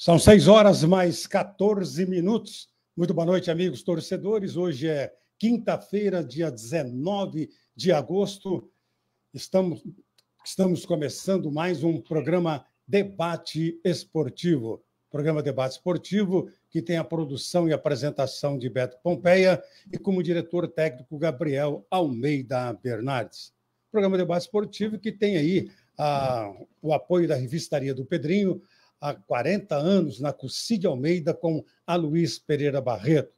São seis horas mais 14 minutos. Muito boa noite, amigos torcedores. Hoje é quinta-feira, dia 19 de agosto. Estamos, estamos começando mais um programa Debate Esportivo. Programa Debate Esportivo que tem a produção e apresentação de Beto Pompeia e como diretor técnico Gabriel Almeida Bernardes. Programa Debate Esportivo que tem aí a, ah, o apoio da Revistaria do Pedrinho, há 40 anos na Cucide Almeida com Luiz Pereira Barreto.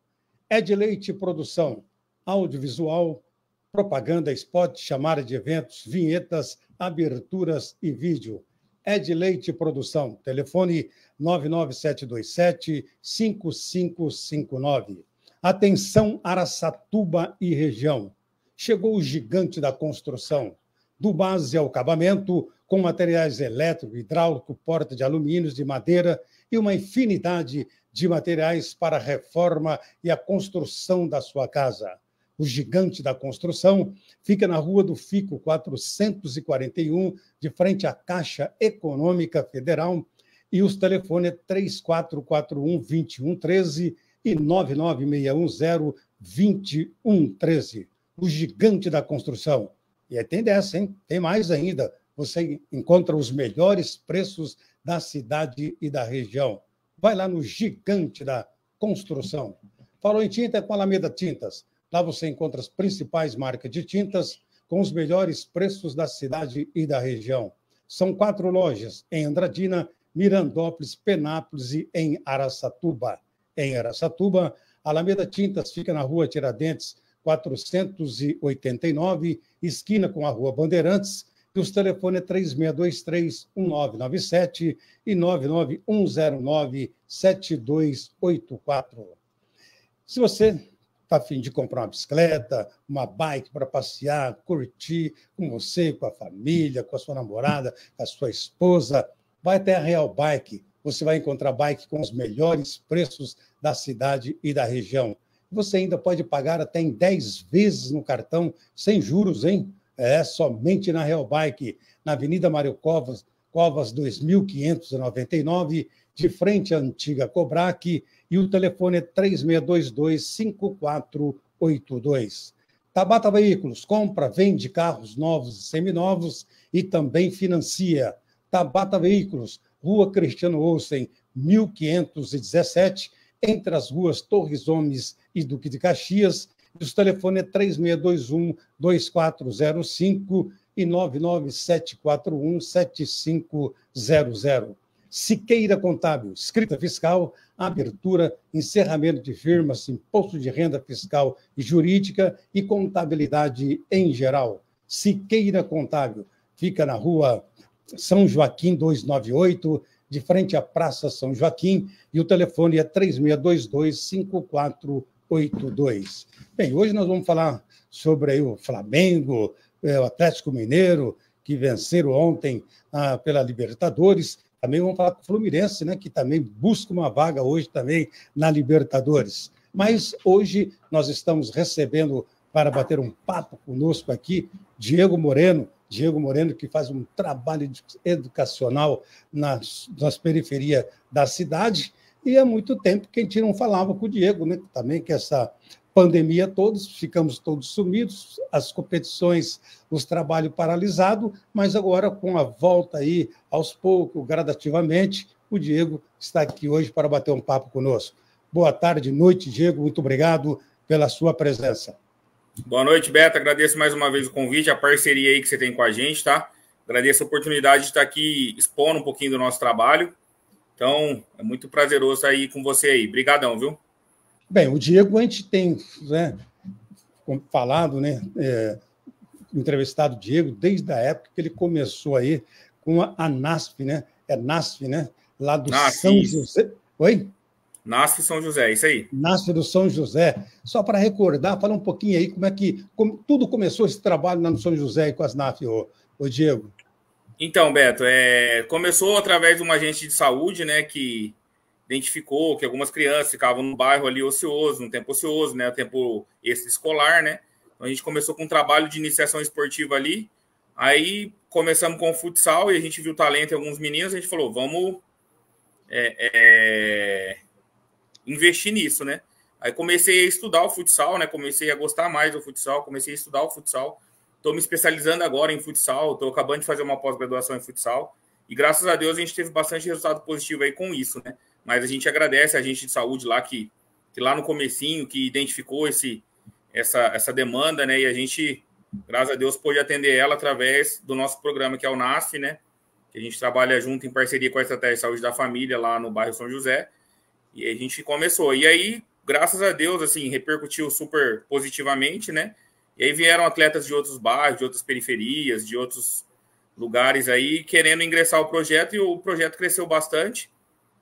É Ed Leite Produção, audiovisual, propaganda, spot, chamada de eventos, vinhetas, aberturas e vídeo. É Ed Leite Produção, telefone 99727-5559. Atenção, Araçatuba e região. Chegou o gigante da construção. Do base ao acabamento, com materiais elétrico, hidráulico, porta de alumínios, de madeira e uma infinidade de materiais para a reforma e a construção da sua casa. O gigante da construção fica na Rua do Fico 441, de frente à Caixa Econômica Federal, e os telefones é 3441 2113 e 99610 2113. O gigante da construção. E aí tem dessa, hein? Tem mais ainda você encontra os melhores preços da cidade e da região. Vai lá no gigante da construção. Falou em tinta é com Alameda Tintas. Lá você encontra as principais marcas de tintas com os melhores preços da cidade e da região. São quatro lojas em Andradina, Mirandópolis, Penápolis e em Araçatuba. Em Araçatuba, Alameda Tintas fica na rua Tiradentes, 489, esquina com a rua Bandeirantes, os telefones é 3623-1997 e 99109-7284. Se você está afim de comprar uma bicicleta, uma bike para passear, curtir com você, com a família, com a sua namorada, com a sua esposa, vai até a Real Bike. Você vai encontrar bike com os melhores preços da cidade e da região. Você ainda pode pagar até em 10 vezes no cartão, sem juros, hein? é somente na Real Bike, na Avenida Mário Covas, Covas 2599, de frente à antiga Cobrac, e o telefone é 3622-5482. Tabata Veículos compra, vende carros novos e seminovos e também financia. Tabata Veículos, Rua Cristiano Olsen, 1517, entre as ruas Torres Gomes e Duque de Caxias, e o telefone é 3621 2405 e 99741 7500. Siqueira Contábil, escrita fiscal, abertura, encerramento de firmas, imposto de renda fiscal e jurídica e contabilidade em geral. Siqueira Contábil, fica na rua São Joaquim 298, de frente à Praça São Joaquim, e o telefone é 3622 54 82. Bem, hoje nós vamos falar sobre o Flamengo, é, o Atlético Mineiro, que venceram ontem ah, pela Libertadores. Também vamos falar com o Fluminense, né, que também busca uma vaga hoje também na Libertadores. Mas hoje nós estamos recebendo para bater um papo conosco aqui Diego Moreno, Diego Moreno, que faz um trabalho educacional nas, nas periferias da cidade e há muito tempo que a gente não falava com o Diego, né? Também que essa pandemia todos, ficamos todos sumidos, as competições, os trabalhos paralisados, mas agora com a volta aí, aos poucos, gradativamente, o Diego está aqui hoje para bater um papo conosco. Boa tarde, noite, Diego, muito obrigado pela sua presença. Boa noite, Beto, agradeço mais uma vez o convite, a parceria aí que você tem com a gente, tá? Agradeço a oportunidade de estar aqui expondo um pouquinho do nosso trabalho então, é muito prazeroso aí com você aí. Obrigadão, viu? Bem, o Diego, a gente tem né, falado, né, é, entrevistado o Diego desde a época que ele começou aí com a, a né? É Nasf, né? Lá do São José. Oi? Nasf São José, isso aí. Nasf do São José. Só para recordar, falar um pouquinho aí como é que como, tudo começou esse trabalho lá no São José e com as Nasf, ô, ô Diego. Então, Beto, é, começou através de um agente de saúde, né, que identificou que algumas crianças ficavam no bairro ali ocioso, no tempo ocioso, né, tempo esse escolar, né. Então, a gente começou com um trabalho de iniciação esportiva ali, aí começamos com o futsal e a gente viu talento em alguns meninos, a gente falou, vamos é, é, investir nisso, né. Aí comecei a estudar o futsal, né, comecei a gostar mais do futsal, comecei a estudar o futsal, Estou me especializando agora em futsal, estou acabando de fazer uma pós-graduação em futsal. E graças a Deus a gente teve bastante resultado positivo aí com isso, né? Mas a gente agradece a gente de saúde lá que, que lá no comecinho que identificou esse essa, essa demanda, né? E a gente, graças a Deus, pôde atender ela através do nosso programa que é o NASF, né? Que a gente trabalha junto em parceria com a Estratégia de Saúde da Família lá no bairro São José. E a gente começou. E aí, graças a Deus, assim, repercutiu super positivamente, né? E aí vieram atletas de outros bairros, de outras periferias, de outros lugares aí, querendo ingressar o projeto, e o projeto cresceu bastante.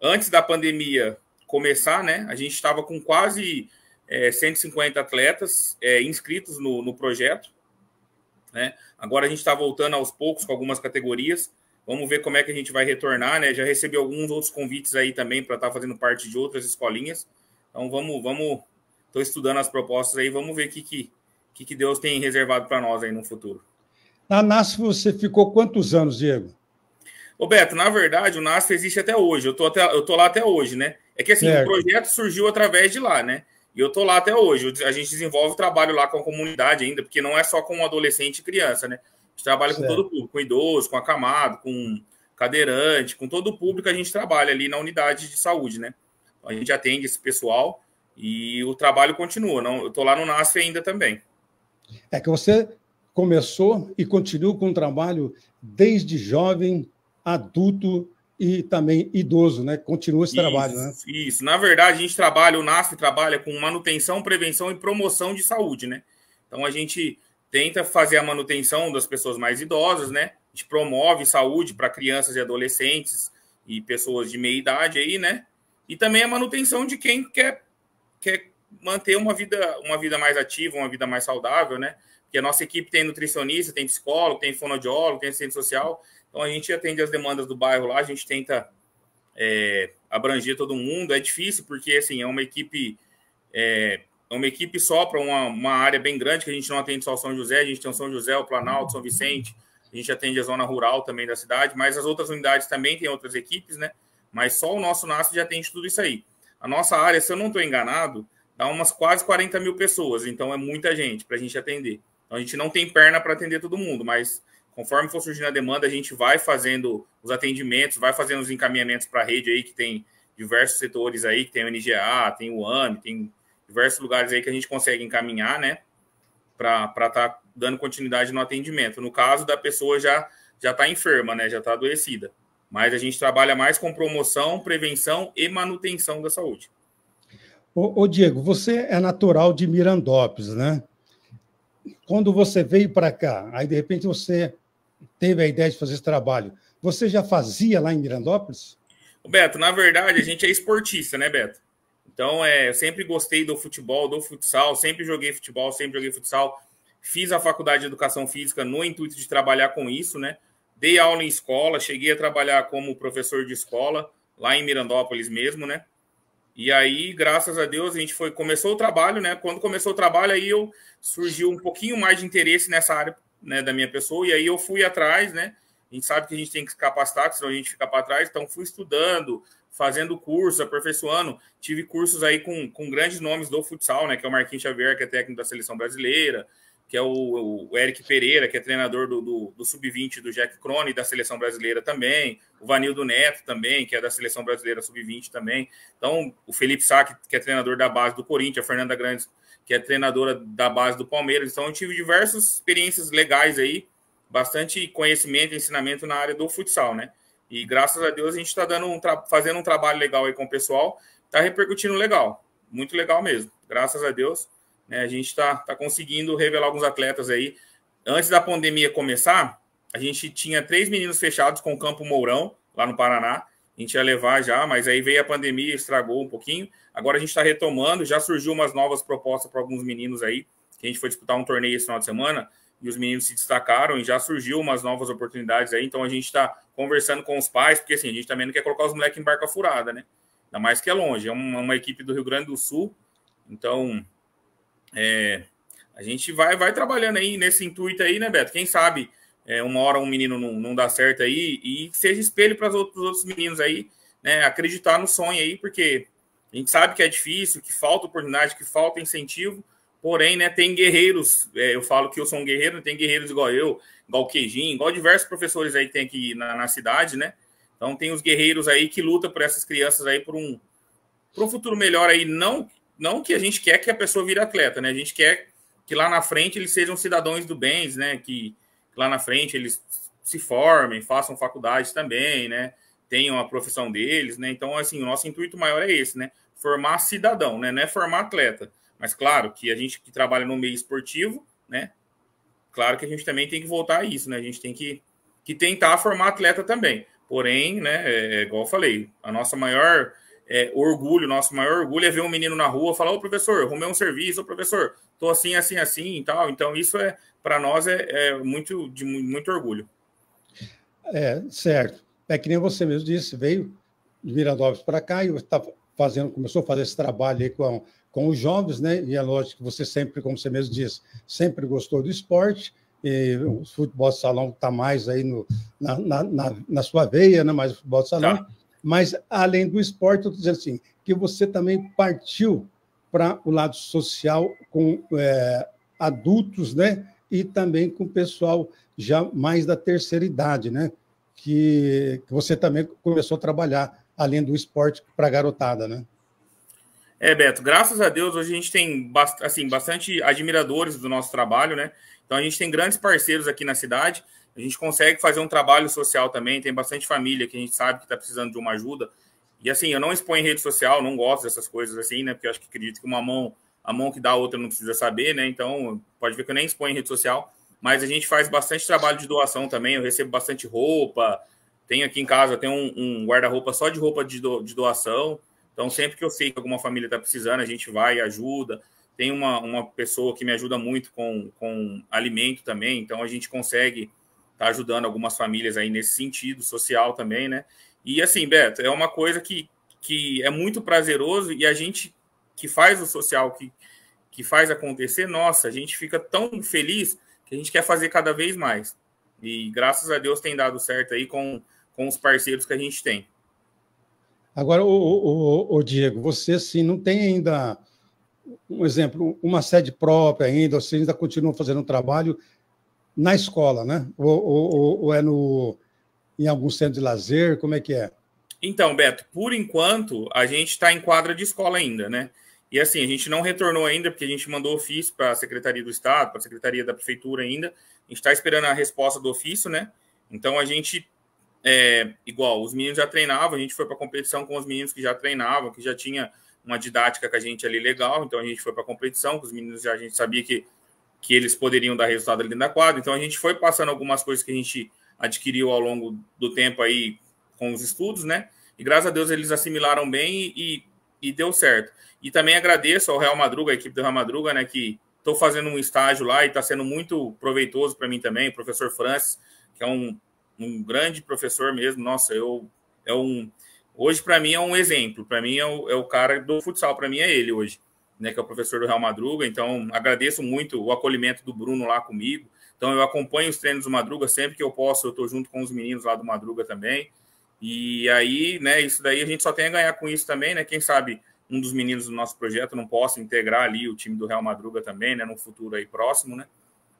Antes da pandemia começar, né? A gente estava com quase é, 150 atletas é, inscritos no, no projeto. Né? Agora a gente está voltando aos poucos com algumas categorias. Vamos ver como é que a gente vai retornar, né? Já recebi alguns outros convites aí também para estar tá fazendo parte de outras escolinhas. Então vamos, vamos, estou estudando as propostas aí, vamos ver o que, que, que, que Deus tem reservado para nós aí no futuro. Na NASF você ficou quantos anos, Diego? Ô Beto, na verdade, o NASF existe até hoje. Eu tô, até, eu tô lá até hoje, né? É que assim, o projeto surgiu através de lá, né? E eu tô lá até hoje. A gente desenvolve trabalho lá com a comunidade ainda, porque não é só com adolescente e criança, né? A gente trabalha certo. com todo o público, com idoso, com acamado, com cadeirante, com todo o público a gente trabalha ali na unidade de saúde, né? A gente atende esse pessoal e o trabalho continua. Não, eu tô lá no NASF ainda também. É que você começou e continua com o trabalho desde jovem, adulto e também idoso, né? Continua esse isso, trabalho, né? Isso. Na verdade, a gente trabalha, o NASF trabalha com manutenção, prevenção e promoção de saúde, né? Então a gente tenta fazer a manutenção das pessoas mais idosas, né? A gente promove saúde para crianças e adolescentes e pessoas de meia idade aí, né? E também a manutenção de quem quer, quer manter uma vida, uma vida mais ativa, uma vida mais saudável, né? Porque a nossa equipe tem nutricionista, tem psicólogo, tem fonoaudiólogo, tem assistente social. Então a gente atende as demandas do bairro lá, a gente tenta é, abranger todo mundo. É difícil porque assim é uma equipe é, é uma equipe só para uma, uma área bem grande que a gente não atende só São José, a gente tem o São José, o Planalto, São Vicente, a gente atende a zona rural também da cidade, mas as outras unidades também têm outras equipes, né? Mas só o nosso NASP já atende tudo isso aí. A nossa área, se eu não estou enganado, dá umas quase 40 mil pessoas, então é muita gente para a gente atender. Então, a gente não tem perna para atender todo mundo, mas conforme for surgindo a demanda, a gente vai fazendo os atendimentos, vai fazendo os encaminhamentos para a rede aí, que tem diversos setores aí, que tem o NGA, tem o AME, tem diversos lugares aí que a gente consegue encaminhar, né? Para estar tá dando continuidade no atendimento. No caso da pessoa já já está enferma, né? Já está adoecida. Mas a gente trabalha mais com promoção, prevenção e manutenção da saúde. Ô, ô, Diego, você é natural de Mirandópolis, né? Quando você veio para cá, aí de repente você teve a ideia de fazer esse trabalho. Você já fazia lá em Mirandópolis? Beto, na verdade, a gente é esportista, né, Beto? Então, é, eu sempre gostei do futebol, do futsal, sempre joguei futebol, sempre joguei futsal. Fiz a faculdade de educação física no intuito de trabalhar com isso, né? Dei aula em escola, cheguei a trabalhar como professor de escola, lá em Mirandópolis mesmo, né? E aí, graças a Deus, a gente foi começou o trabalho, né? Quando começou o trabalho, aí eu surgiu um pouquinho mais de interesse nessa área, né, da minha pessoa, e aí eu fui atrás, né? A gente sabe que a gente tem que se capacitar, senão a gente fica para trás. Então, fui estudando, fazendo curso, aperfeiçoando. Tive cursos aí com, com grandes nomes do futsal, né? Que é o Marquinhos Xavier, que é técnico da seleção brasileira que é o, o, Eric Pereira, que é treinador do, do, do Sub-20 do Jack Crone, da seleção brasileira também, o Vanildo Neto também, que é da seleção brasileira Sub-20 também. Então, o Felipe Sá, que é treinador da base do Corinthians, a Fernanda Grandes, que é treinadora da base do Palmeiras. Então, eu tive diversas experiências legais aí, bastante conhecimento e ensinamento na área do futsal, né? E graças a Deus a gente está dando um fazendo um trabalho legal aí com o pessoal, está repercutindo legal, muito legal mesmo, graças a Deus. Né? A gente está tá conseguindo revelar alguns atletas aí. Antes da pandemia começar, a gente tinha três meninos fechados com o Campo Mourão, lá no Paraná. A gente ia levar já, mas aí veio a pandemia, estragou um pouquinho. Agora a gente está retomando, já surgiu umas novas propostas para alguns meninos aí, que a gente foi disputar um torneio esse final de semana, e os meninos se destacaram e já surgiu umas novas oportunidades aí. Então a gente está conversando com os pais, porque assim, a gente também não quer colocar os moleques em barca furada, né? Ainda mais que é longe, é uma, uma equipe do Rio Grande do Sul. Então, é, a gente vai, vai trabalhando aí nesse intuito aí, né, Beto? Quem sabe é, uma hora um menino não, não dá certo aí e seja espelho para os outros, outros meninos aí, né? Acreditar no sonho aí, porque a gente sabe que é difícil, que falta oportunidade, que falta incentivo, porém, né, tem guerreiros, é, eu falo que eu sou um guerreiro, né, tem guerreiros igual eu, igual o Queijinho, igual diversos professores aí que tem aqui na, na cidade, né? Então tem os guerreiros aí que lutam por essas crianças aí por um, por um futuro melhor aí, não não que a gente quer que a pessoa vire atleta, né? A gente quer que lá na frente eles sejam cidadãos do bens, né? Que lá na frente eles se formem, façam faculdade também, né? Tenham a profissão deles, né? Então, assim, o nosso intuito maior é esse, né? Formar cidadão, né? Não é formar atleta. Mas claro que a gente que trabalha no meio esportivo, né? Claro que a gente também tem que voltar a isso, né? A gente tem que, que tentar formar atleta também. Porém, né? É, é igual eu falei, a nossa maior é, orgulho, nosso maior orgulho é ver um menino na rua falar, ô professor, arrumei um serviço, ô professor, tô assim, assim, assim e tal. Então, isso é, para nós, é, é, muito de muito orgulho. É, certo. É que nem você mesmo disse, veio de Miranópolis para cá e está fazendo, começou a fazer esse trabalho aí com, com os jovens, né? E é lógico que você sempre, como você mesmo disse, sempre gostou do esporte, e o futebol de salão está mais aí no, na, na, na, na, sua veia, né? mais o futebol de salão. Tá mas, além do esporte, eu estou dizendo assim, que você também partiu para o lado social com é, adultos, né? E também com o pessoal já mais da terceira idade, né? Que, que você também começou a trabalhar, além do esporte, para a garotada, né? É, Beto, graças a Deus hoje a gente tem assim, bastante admiradores do nosso trabalho, né? Então a gente tem grandes parceiros aqui na cidade a gente consegue fazer um trabalho social também. Tem bastante família que a gente sabe que está precisando de uma ajuda. E assim, eu não exponho rede social, não gosto dessas coisas assim, né? Porque eu acho que acredito que uma mão, a mão que dá a outra não precisa saber, né? Então, pode ver que eu nem exponho rede social, mas a gente faz bastante trabalho de doação também. Eu recebo bastante roupa. Tenho aqui em casa, tem um, um guarda-roupa só de roupa de, do, de doação. Então, sempre que eu sei que alguma família está precisando, a gente vai e ajuda. Tem uma, uma pessoa que me ajuda muito com, com alimento também, então a gente consegue tá ajudando algumas famílias aí nesse sentido social também, né? E assim, Beto, é uma coisa que, que é muito prazeroso e a gente que faz o social, que, que faz acontecer, nossa, a gente fica tão feliz que a gente quer fazer cada vez mais. E graças a Deus tem dado certo aí com, com os parceiros que a gente tem. Agora, o, o, o Diego, você assim, não tem ainda um exemplo, uma sede própria ainda, você ainda continua fazendo um trabalho na escola, né? Ou, ou, ou, é no, em algum centro de lazer? Como é que é? Então, Beto, por enquanto, a gente está em quadra de escola ainda, né? E assim, a gente não retornou ainda, porque a gente mandou ofício para a Secretaria do Estado, para a Secretaria da Prefeitura ainda. A gente está esperando a resposta do ofício, né? Então a gente, é, igual, os meninos já treinavam, a gente foi para competição com os meninos que já treinavam, que já tinha uma didática com a gente ali legal, então a gente foi para competição, com os meninos já a gente sabia que que eles poderiam dar resultado ali dentro da quadra. Então a gente foi passando algumas coisas que a gente adquiriu ao longo do tempo aí com os estudos, né? E graças a Deus eles assimilaram bem e, e deu certo. E também agradeço ao Real Madruga, a equipe do Real Madruga, né? Que estou fazendo um estágio lá e está sendo muito proveitoso para mim também. O professor Francis, que é um, um grande professor mesmo. Nossa, eu é um hoje para mim é um exemplo. Para mim é o, é o cara do futsal. Para mim é ele hoje né, que é o professor do Real Madruga. Então, agradeço muito o acolhimento do Bruno lá comigo. Então, eu acompanho os treinos do Madruga sempre que eu posso. Eu estou junto com os meninos lá do Madruga também. E aí, né, isso daí a gente só tem a ganhar com isso também, né? Quem sabe um dos meninos do nosso projeto não possa integrar ali o time do Real Madruga também, né, no futuro aí próximo, né?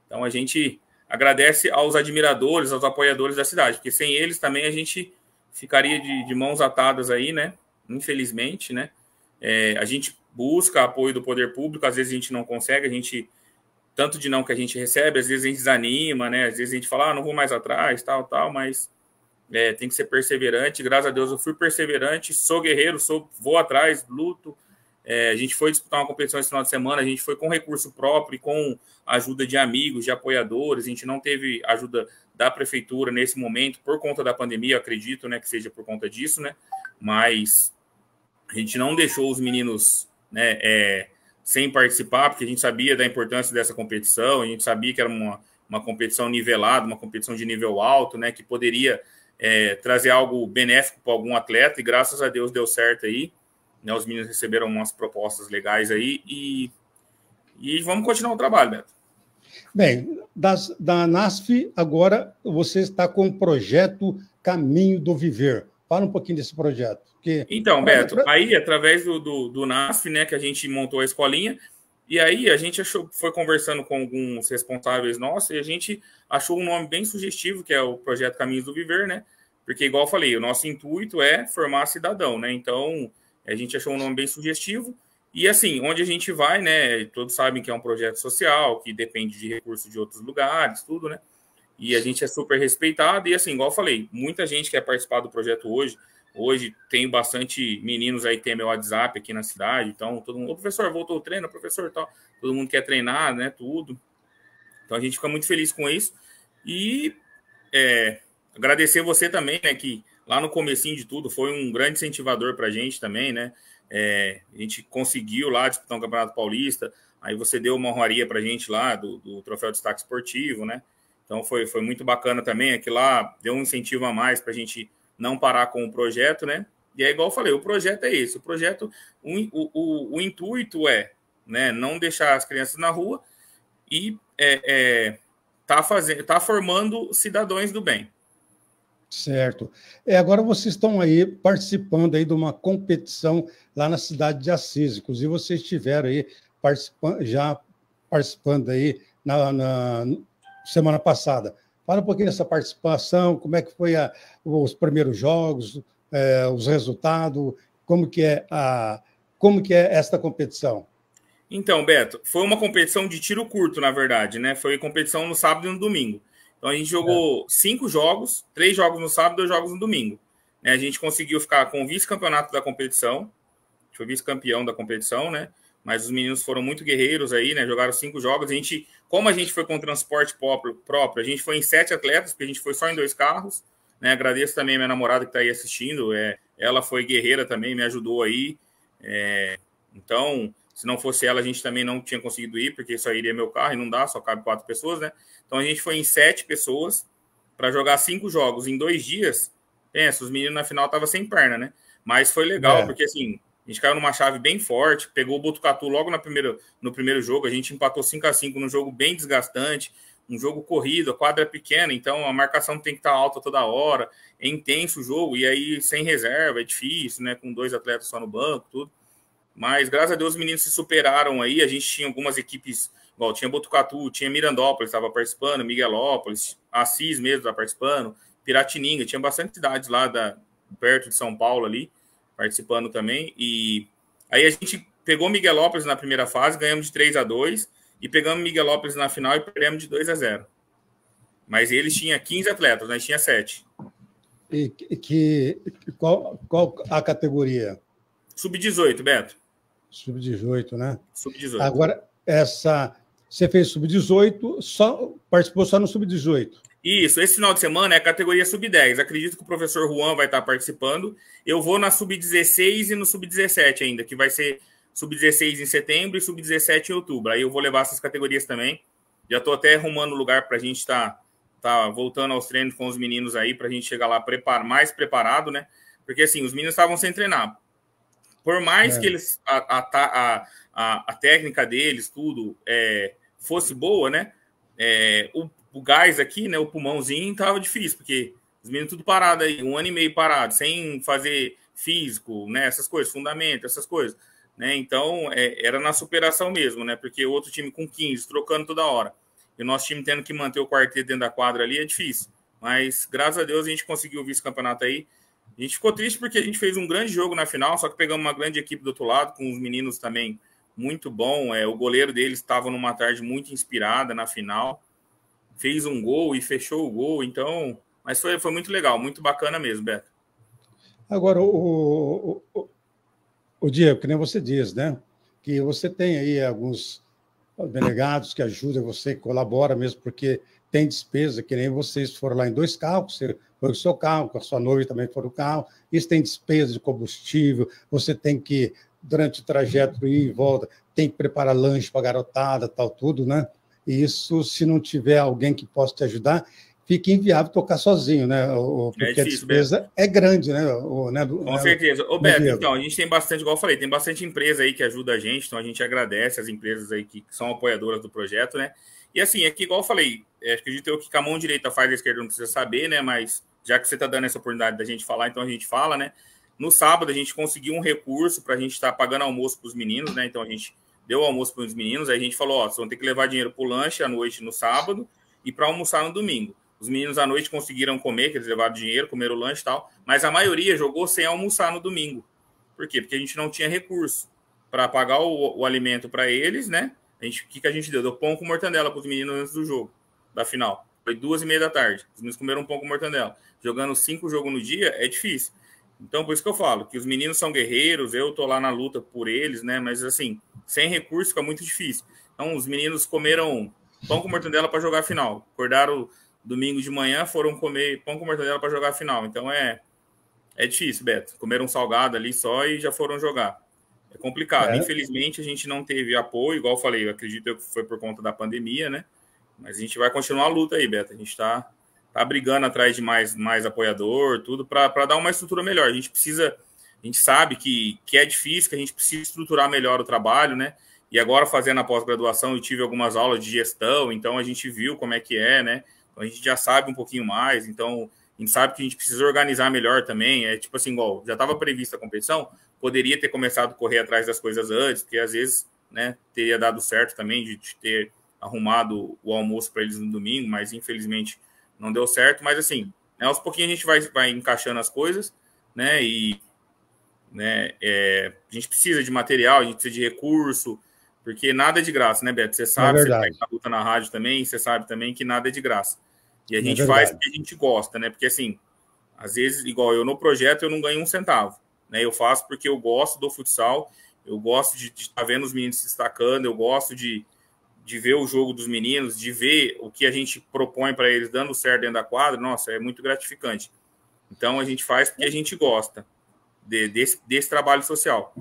Então a gente agradece aos admiradores, aos apoiadores da cidade, porque sem eles também a gente ficaria de, de mãos atadas aí, né? Infelizmente, né? É, a gente busca apoio do poder público, às vezes a gente não consegue, a gente tanto de não que a gente recebe, às vezes a gente desanima, né? Às vezes a gente fala, ah, não vou mais atrás, tal, tal, mas é, tem que ser perseverante. Graças a Deus eu fui perseverante, sou guerreiro, sou, vou atrás, luto. É, a gente foi disputar uma competição esse final de semana, a gente foi com recurso próprio e com ajuda de amigos, de apoiadores. A gente não teve ajuda da prefeitura nesse momento, por conta da pandemia, acredito né, que seja por conta disso, né? Mas a gente não deixou os meninos né, é, sem participar, porque a gente sabia da importância dessa competição, a gente sabia que era uma, uma competição nivelada, uma competição de nível alto, né, que poderia é, trazer algo benéfico para algum atleta, e graças a Deus deu certo aí. Né, os meninos receberam umas propostas legais aí e, e vamos continuar o trabalho, Beto. Bem, das, da NASF, agora você está com o projeto Caminho do Viver. Fala um pouquinho desse projeto. Então, Beto, aí através do, do, do NAF, né, que a gente montou a escolinha, e aí a gente achou, foi conversando com alguns responsáveis nossos e a gente achou um nome bem sugestivo, que é o Projeto Caminhos do Viver, né? Porque, igual eu falei, o nosso intuito é formar cidadão, né? Então, a gente achou um nome bem sugestivo. E assim, onde a gente vai, né? Todos sabem que é um projeto social, que depende de recursos de outros lugares, tudo, né? e a gente é super respeitado. E assim, igual eu falei, muita gente quer participar do projeto hoje. Hoje tem bastante meninos aí, tem meu WhatsApp aqui na cidade, então todo mundo, professor, voltou o treino, professor, tal. Todo mundo quer treinar, né? Tudo. Então a gente fica muito feliz com isso. E é, agradecer você também, né? Que lá no comecinho de tudo foi um grande incentivador para a gente também, né? É, a gente conseguiu lá disputar o um Campeonato Paulista, aí você deu uma honraria para a gente lá do, do Troféu Destaque Esportivo, né? Então foi, foi muito bacana também, aqui é lá deu um incentivo a mais para a gente não parar com o projeto, né? E é igual eu falei, o projeto é esse. O projeto, o, o, o intuito é né, não deixar as crianças na rua e é, é, tá, fazendo, tá formando cidadãos do bem. Certo. É, agora vocês estão aí participando aí de uma competição lá na cidade de Assis. Inclusive, vocês estiveram aí participa já participando aí na, na, semana passada. Fala um pouquinho dessa participação, como é que foi a, os primeiros jogos, é, os resultados, como que é a como que é esta competição? Então, Beto, foi uma competição de tiro curto, na verdade, né? Foi competição no sábado e no domingo. Então a gente jogou é. cinco jogos, três jogos no sábado, dois jogos no domingo. Né? A gente conseguiu ficar com o vice-campeonato da competição, foi vice-campeão da competição, né? mas os meninos foram muito guerreiros aí, né? Jogaram cinco jogos. A gente, como a gente foi com transporte próprio, a gente foi em sete atletas, porque a gente foi só em dois carros. Né? Agradeço também a minha namorada que está aí assistindo. É, ela foi guerreira também, me ajudou aí. É, então, se não fosse ela, a gente também não tinha conseguido ir, porque só iria meu carro e não dá, só cabe quatro pessoas, né? Então a gente foi em sete pessoas para jogar cinco jogos em dois dias. Pensa, os meninos na final estavam sem perna, né? Mas foi legal, é. porque assim, a gente caiu numa chave bem forte, pegou o Botucatu logo na primeira, no primeiro jogo, a gente empatou 5 a 5 num jogo bem desgastante, um jogo corrido, a quadra é pequena, então a marcação tem que estar alta toda hora, é intenso o jogo, e aí sem reserva, é difícil, né? Com dois atletas só no banco, tudo. Mas graças a Deus os meninos se superaram aí, a gente tinha algumas equipes, igual tinha Botucatu, tinha Mirandópolis, estava participando, Miguelópolis, Assis mesmo estava participando, Piratininga, tinha bastante cidades lá da, perto de São Paulo ali participando também. E aí a gente pegou Miguel Lopes na primeira fase, ganhamos de 3 a 2 e pegamos Miguel Lopes na final e perdemos de 2 a 0. Mas eles tinham 15 atletas, nós tinha 7. E que qual, qual a categoria? Sub-18, Beto. Sub-18, né? Sub-18. Agora essa você fez sub-18, só participou só no sub-18. Isso, esse final de semana é a categoria sub-10. Acredito que o professor Juan vai estar participando. Eu vou na sub-16 e no sub-17 ainda, que vai ser sub-16 em setembro e sub-17 em outubro. Aí eu vou levar essas categorias também. Já estou até arrumando lugar para a gente estar tá, tá voltando aos treinos com os meninos aí, para a gente chegar lá prepar, mais preparado, né? Porque assim, os meninos estavam sem treinar. Por mais é. que eles a, a, a, a, técnica deles, tudo, é, fosse boa, né? É, o o gás aqui, né, o pulmãozinho, tava difícil, porque os meninos tudo parado aí, um ano e meio parado, sem fazer físico, né, essas coisas, fundamento, essas coisas. Né? Então, é, era na superação mesmo, né? Porque outro time com 15, trocando toda hora. E o nosso time tendo que manter o quarteto dentro da quadra ali é difícil. Mas, graças a Deus, a gente conseguiu o vice-campeonato aí. A gente ficou triste porque a gente fez um grande jogo na final, só que pegamos uma grande equipe do outro lado, com os meninos também muito bom. É, o goleiro deles estava numa tarde muito inspirada na final fez um gol e fechou o gol, então. Mas foi, foi muito legal, muito bacana mesmo, Beto. Agora, o, o, o, Diego, que nem você diz, né? Que você tem aí alguns delegados que ajudam você, colabora mesmo, porque tem despesa, que nem vocês foram lá em dois carros, você foi o seu carro, com a sua noiva também foi o carro, isso tem despesa de combustível, você tem que, durante o trajeto, ir e volta, tem que preparar lanche para garotada, tal, tudo, né? E isso, se não tiver alguém que possa te ajudar, fica inviável tocar sozinho, né? É porque é difícil, a despesa Beto. é grande, né? O, né? Com né, certeza. Ô, Beto, então, a gente tem bastante, igual eu falei, tem bastante empresa aí que ajuda a gente, então a gente agradece as empresas aí que são apoiadoras do projeto, né? E assim, aqui, é igual eu falei, é, acredito que a mão direita faz, a esquerda não precisa saber, né? Mas já que você está dando essa oportunidade da gente falar, então a gente fala, né? No sábado a gente conseguiu um recurso para a gente estar tá pagando almoço para os meninos, né? Então a gente deu almoço para os meninos, aí a gente falou, ó, vocês vão ter que levar dinheiro para o lanche à noite no sábado e para almoçar no domingo. Os meninos à noite conseguiram comer, que eles levaram dinheiro, comeram o lanche e tal, mas a maioria jogou sem almoçar no domingo. Por quê? Porque a gente não tinha recurso para pagar o, o alimento para eles, né? A gente, o que, que a gente deu? Deu pão com mortadela para os meninos antes do jogo, da final. Foi duas e meia da tarde. Os meninos comeram pão com mortadela. Jogando cinco jogos no dia é difícil. Então, por isso que eu falo que os meninos são guerreiros, eu tô lá na luta por eles, né? Mas assim, sem recurso fica muito difícil. Então, os meninos comeram pão com mortadela para jogar a final. Acordaram domingo de manhã, foram comer pão com mortadela para jogar a final. Então, é é difícil, Beto. Comeram um salgado ali só e já foram jogar. É complicado. É. Infelizmente, a gente não teve apoio, igual eu falei, eu acredito que foi por conta da pandemia, né? Mas a gente vai continuar a luta aí, Beto. A gente tá tá brigando atrás de mais, mais apoiador, tudo, para dar uma estrutura melhor. A gente precisa, a gente sabe que, que é difícil, que a gente precisa estruturar melhor o trabalho, né? E agora fazendo a pós-graduação, eu tive algumas aulas de gestão, então a gente viu como é que é, né? Então a gente já sabe um pouquinho mais, então a gente sabe que a gente precisa organizar melhor também. É tipo assim, igual, já estava prevista a competição, poderia ter começado a correr atrás das coisas antes, porque às vezes, né, teria dado certo também de ter arrumado o almoço para eles no domingo, mas infelizmente não deu certo, mas assim, né, aos pouquinhos a gente vai, vai encaixando as coisas, né? E né, é, a gente precisa de material, a gente precisa de recurso, porque nada é de graça, né, Beto? Você é sabe, é você tá a luta na rádio também, você sabe também que nada é de graça. E a é gente é faz porque a gente gosta, né? Porque assim, às vezes, igual eu no projeto, eu não ganho um centavo. Né? Eu faço porque eu gosto do futsal, eu gosto de estar tá vendo os meninos se destacando, eu gosto de de ver o jogo dos meninos, de ver o que a gente propõe para eles dando certo dentro da quadra, nossa, é muito gratificante. Então a gente faz porque a gente gosta de, desse, desse, trabalho social.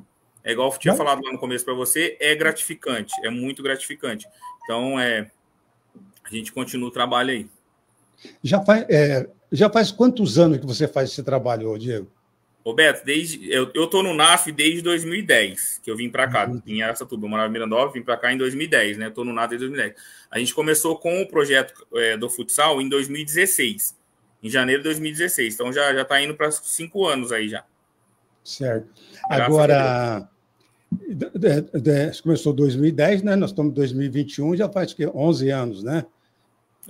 É igual eu tinha falado lá no começo para você, é gratificante, é muito gratificante. Então é a gente continua o trabalho aí. Já faz, é, já faz quantos anos que você faz esse trabalho, Diego? Roberto, desde, eu, eu tô no NAF desde 2010, que eu vim para cá. Uhum. Em Aracatuba, eu morava em Mirandópolis, vim para cá em 2010, né? Eu tô no NAF desde 2010. A gente começou com o projeto é, do futsal em 2016, em janeiro de 2016. Então já, já tá indo para cinco anos aí já. Certo. Agora, de, de, de, começou 2010, né? Nós estamos em 2021, já faz que 11 anos, né?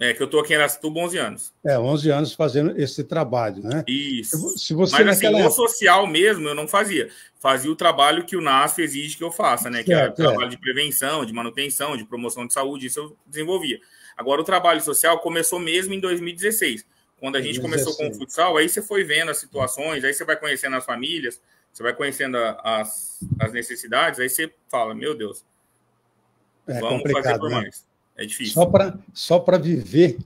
É, que eu estou aqui em Aracatuba 11 anos. É, 11 anos fazendo esse trabalho, né? Isso. Se você Mas naquela... assim, o social mesmo eu não fazia. Fazia o trabalho que o NASF exige que eu faça, né? Certo, que é o é. trabalho de prevenção, de manutenção, de promoção de saúde, isso eu desenvolvia. Agora, o trabalho social começou mesmo em 2016. Quando a gente 2016. começou com o futsal, aí você foi vendo as situações, aí você vai conhecendo as famílias, você vai conhecendo as, as necessidades, aí você fala, meu Deus, é vamos fazer por né? mais. É difícil. Só para só pra viver,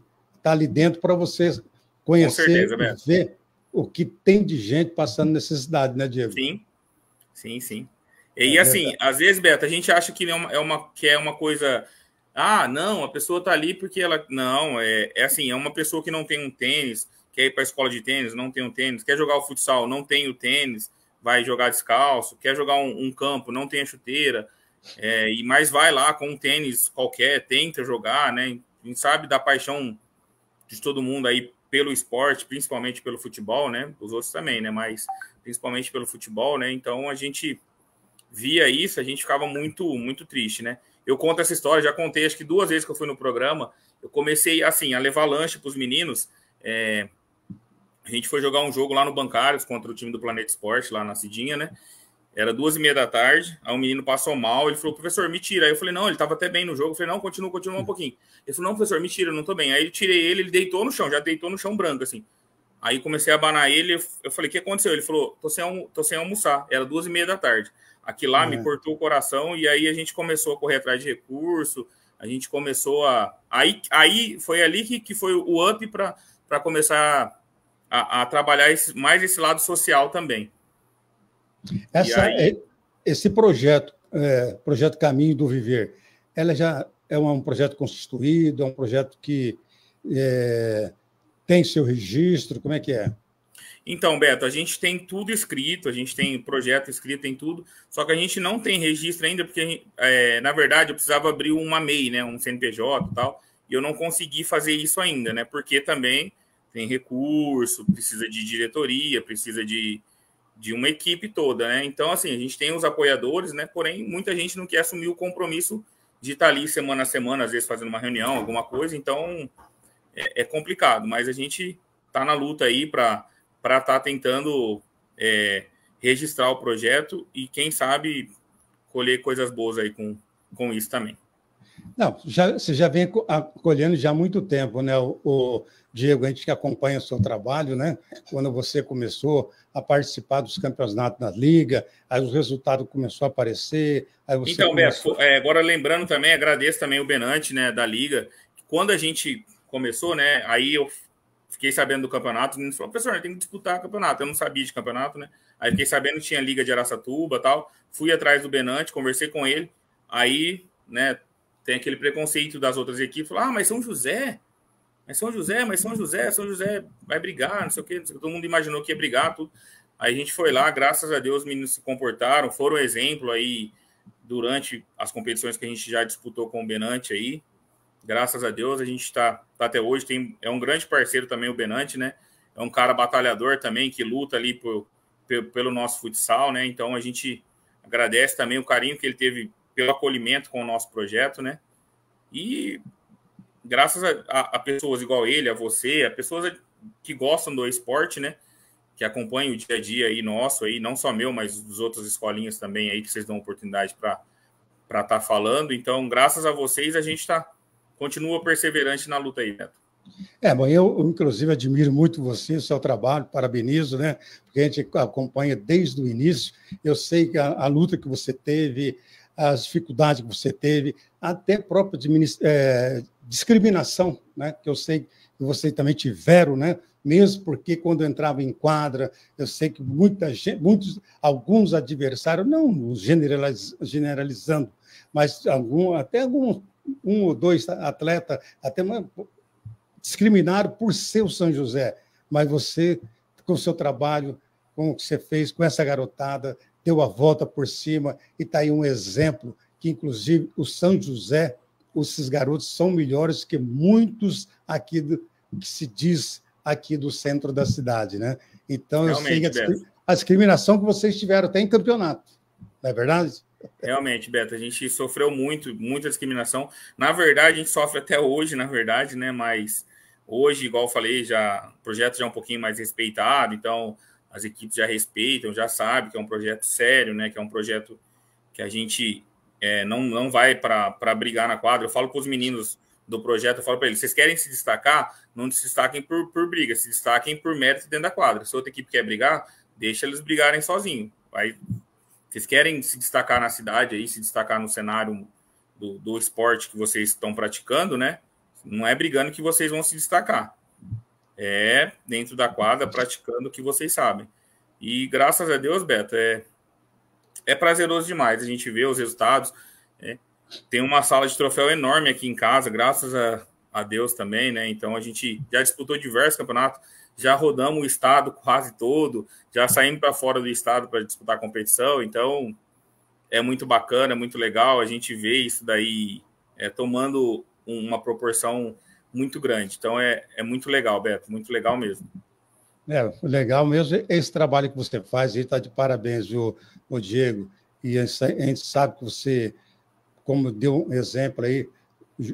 tá ali dentro para você conhecer, né? ver o que tem de gente passando necessidade, né, Diego? Sim, sim, sim. E é assim, verdade. às vezes, Beto, a gente acha que é uma, é uma, que é uma coisa. Ah, não, a pessoa tá ali porque ela. Não, é, é assim, é uma pessoa que não tem um tênis, quer ir para a escola de tênis, não tem um tênis, quer jogar o futsal, não tem o tênis, vai jogar descalço, quer jogar um, um campo, não tem a chuteira. É, e mais vai lá com um tênis qualquer, tenta jogar, né? A gente sabe da paixão de todo mundo aí pelo esporte, principalmente pelo futebol, né? Os outros também, né? Mas principalmente pelo futebol, né? Então a gente via isso, a gente ficava muito, muito triste, né? Eu conto essa história, já contei acho que duas vezes que eu fui no programa. Eu comecei assim a levar lanche para os meninos. É... A gente foi jogar um jogo lá no Bancários contra o time do Planeta Esporte, lá na Cidinha, né? Era duas e meia da tarde, aí o um menino passou mal, ele falou, professor, me tira. Aí eu falei, não, ele tava até bem no jogo. Eu falei, não, continua, continua um hum. pouquinho. Ele falou, não, professor, me tira, eu não tô bem. Aí eu tirei ele, ele deitou no chão, já deitou no chão branco, assim. Aí comecei a abanar ele, eu falei, o que aconteceu? Ele falou, tô sem, tô sem almoçar, era duas e meia da tarde. Aqui lá me uhum. cortou o coração, e aí a gente começou a correr atrás de recurso, a gente começou a... Aí, aí foi ali que, que foi o up para começar a, a trabalhar esse, mais esse lado social também. Essa, aí... É, esse projeto, é, projeto Caminho do Viver, ela já é, é um projeto constituído, é um projeto que é, tem seu registro, como é que é? Então, Beto, a gente tem tudo escrito, a gente tem projeto escrito, tem tudo, só que a gente não tem registro ainda, porque, é, na verdade, eu precisava abrir uma MEI, né, um CNPJ e tal, e eu não consegui fazer isso ainda, né, porque também tem recurso, precisa de diretoria, precisa de, de uma equipe toda, né? Então, assim, a gente tem os apoiadores, né? Porém, muita gente não quer assumir o compromisso de estar ali semana a semana, às vezes fazendo uma reunião, alguma coisa. Então, é, é complicado, mas a gente está na luta aí para estar tá tentando é, registrar o projeto e, quem sabe, colher coisas boas aí com, com isso também. Não, já, você já vem acolhendo já há muito tempo, né? O, o, Diego, a gente que acompanha o seu trabalho, né? Quando você começou a participar dos campeonatos na Liga, aí os resultados começou a aparecer. então, começou... Beto, é, agora lembrando também, agradeço também o Benante, né, da Liga. Quando a gente começou, né? Aí eu fiquei sabendo do campeonato, e falou, professor, tem que disputar campeonato. Eu não sabia de campeonato, né? Aí fiquei sabendo que tinha Liga de Araçatuba tal. Fui atrás do Benante, conversei com ele. Aí, né, tem aquele preconceito das outras equipes, falar, ah, mas São José, mas São José, mas São José, São José vai brigar, não sei o que, todo mundo imaginou que ia brigar, tudo. Aí a gente foi lá, graças a Deus, os meninos se comportaram, foram exemplo aí durante as competições que a gente já disputou com o Benante aí. Graças a Deus, a gente está tá até hoje, tem, é um grande parceiro também o Benante, né? É um cara batalhador também, que luta ali por, pelo nosso futsal, né? Então a gente agradece também o carinho que ele teve pelo acolhimento com o nosso projeto, né? E graças a, a, a pessoas igual ele, a você, a pessoas que gostam do esporte, né? Que acompanham o dia a dia aí nosso aí, não só meu, mas dos outras escolinhas também aí que vocês dão oportunidade para para estar tá falando. Então, graças a vocês, a gente está continua perseverante na luta aí, Neto. É, bom, eu, inclusive, admiro muito você, o seu trabalho, parabenizo, né? Porque a gente acompanha desde o início. Eu sei que a, a luta que você teve, as dificuldades que você teve, até própria é, discriminação, né? que eu sei que vocês também tiveram, né? mesmo porque quando eu entrava em quadra, eu sei que muita gente, muitos, alguns adversários, não generaliz, generalizando, mas algum, até algum, um ou dois atleta até discriminaram por ser o São José, mas você, com o seu trabalho, com o que você fez, com essa garotada, deu a volta por cima e está aí um exemplo que, inclusive, o São José, esses garotos são melhores que muitos aqui do, que se diz aqui do centro da cidade, né? Então, eu sei que a, discriminação que vocês tiveram até em campeonato, não é verdade? Realmente, Beto, a gente sofreu muito, muita discriminação. Na verdade, a gente sofre até hoje, na verdade, né? Mas hoje, igual eu falei, já o projeto já é um pouquinho mais respeitado, então as equipes já respeitam, já sabem que é um projeto sério, né? Que é um projeto que a gente é, não, não vai para brigar na quadra. Eu falo com os meninos do projeto, eu falo para eles: vocês querem se destacar? Não se destaquem por, por briga, se destaquem por mérito dentro da quadra. Se outra equipe quer brigar, deixa eles brigarem sozinho. Vai. vocês querem se destacar na cidade aí, se destacar no cenário do, do esporte que vocês estão praticando, né? Não é brigando que vocês vão se destacar é dentro da quadra, praticando o que vocês sabem. E graças a Deus, Beto, é, é prazeroso demais a gente ver os resultados. É, tem uma sala de troféu enorme aqui em casa, graças a, a Deus também, né? Então a gente já disputou diversos campeonatos, já rodamos o estado quase todo, já saímos para fora do estado para disputar competição. Então é muito bacana, é muito legal a gente ver isso daí é, tomando uma proporção muito grande. Então é, é muito legal, Beto, muito legal mesmo. É, legal mesmo. Esse trabalho que você faz, está de parabéns, o Diego? E a gente sabe que você, como deu um exemplo aí,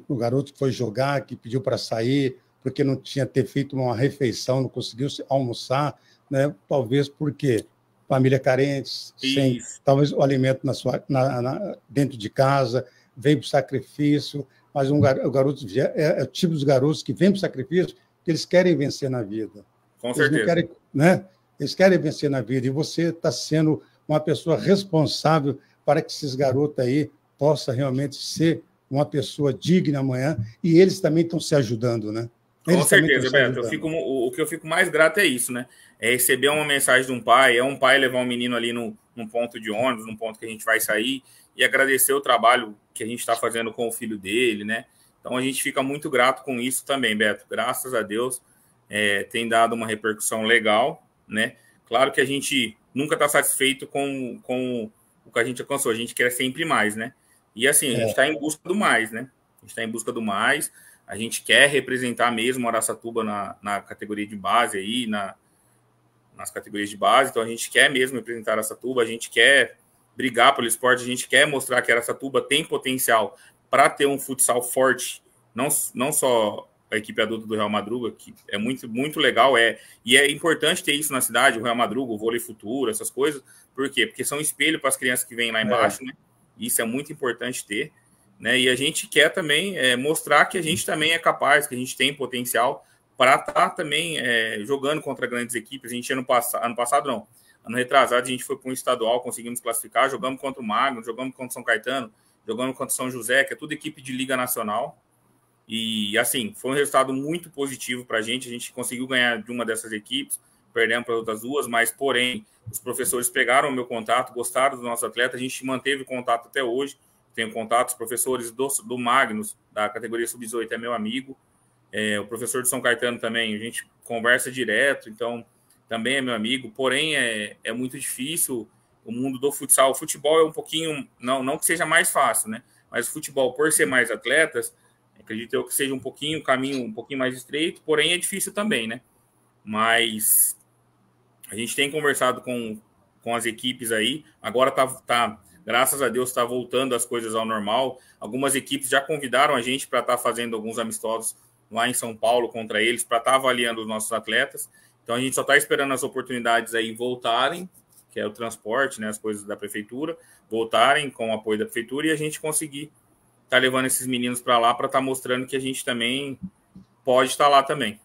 o garoto foi jogar, que pediu para sair, porque não tinha ter feito uma refeição, não conseguiu almoçar, né? Talvez porque família carente, sem talvez o alimento na sua, na, na, dentro de casa, veio para sacrifício, mas um gar, o garoto é, é, o tipo dos garotos que vem para o sacrifício porque eles querem vencer na vida. Com eles certeza. Querem, né? Eles querem vencer na vida e você está sendo uma pessoa responsável para que esses garotos aí possa realmente ser uma pessoa digna amanhã e eles também estão se ajudando, né? Com certeza, Beto. Eu fico, o, o, que eu fico mais grato é isso, né? É receber uma mensagem de um pai, é um pai levar um menino ali no, num ponto de ônibus, num ponto que a gente vai sair, e agradecer o trabalho que a gente está fazendo com o filho dele, né? Então a gente fica muito grato com isso também, Beto. Graças a Deus é, tem dado uma repercussão legal, né? Claro que a gente nunca está satisfeito com, com o que a gente alcançou, a gente quer sempre mais, né? E assim, a gente está é. Tá em busca do mais, né? A gente está em busca do mais. A gente quer representar mesmo Araçatuba na, na categoria de base aí, na, nas categorias de base. Então a gente quer mesmo representar Araçatuba, a gente quer brigar pelo esporte, a gente quer mostrar que Araçatuba tem potencial para ter um futsal forte, não, não só a equipe adulta do Real Madruga, que é muito, muito legal, é e é importante ter isso na cidade, o Real Madruga, o vôlei futuro, essas coisas. Por quê? Porque são espelho para as crianças que vêm lá é. embaixo, é. né? Isso é muito importante ter. Né? E a gente quer também é, mostrar que a gente também é capaz, que a gente tem potencial para estar tá também é, jogando contra grandes equipes. A gente ano passado, ano passado não, ano retrasado a gente foi para um estadual, conseguimos classificar, jogamos contra o Magno, jogamos contra o São Caetano, jogamos contra o São José, que é tudo equipe de liga nacional. E assim, foi um resultado muito positivo para a gente. A gente conseguiu ganhar de uma dessas equipes, perdemos para outras duas, mas porém os professores pegaram o meu contato, gostaram do nosso atleta, a gente manteve contato até hoje tenho contatos, professores do, do Magnus, da categoria sub-18, é meu amigo. É, o professor de São Caetano também, a gente conversa direto, então também é meu amigo. Porém, é, é muito difícil o mundo do futsal. O futebol é um pouquinho, não, não que seja mais fácil, né? Mas o futebol, por ser mais atletas, acredito eu que seja um pouquinho, caminho um pouquinho mais estreito, porém é difícil também, né? Mas a gente tem conversado com, com as equipes aí. Agora tá, tá Graças a Deus está voltando as coisas ao normal. Algumas equipes já convidaram a gente para estar tá fazendo alguns amistosos lá em São Paulo contra eles, para estar tá avaliando os nossos atletas. Então a gente só está esperando as oportunidades aí voltarem, que é o transporte, né, as coisas da prefeitura, voltarem com o apoio da prefeitura e a gente conseguir estar tá levando esses meninos para lá para estar tá mostrando que a gente também pode estar tá lá também.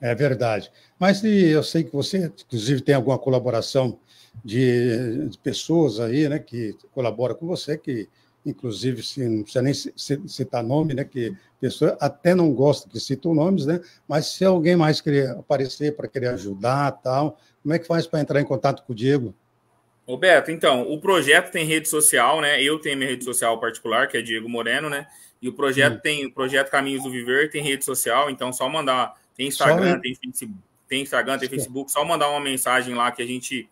É verdade. Mas eu sei que você, inclusive, tem alguma colaboração de, de pessoas aí, né, que colaboram com você, que inclusive se não precisa nem citar nome, né, que pessoa até não gosta que citam nomes, né, mas se alguém mais querer aparecer para querer ajudar, tal, como é que faz para entrar em contato com o Diego? Roberto, então, o projeto tem rede social, né? Eu tenho minha rede social particular, que é Diego Moreno, né? E o projeto Sim. Hum. tem o projeto Caminhos do Viver tem rede social, então só mandar, tem né? Instagram, só, tem, tem Instagram, tem Facebook, só mandar uma mensagem lá que a gente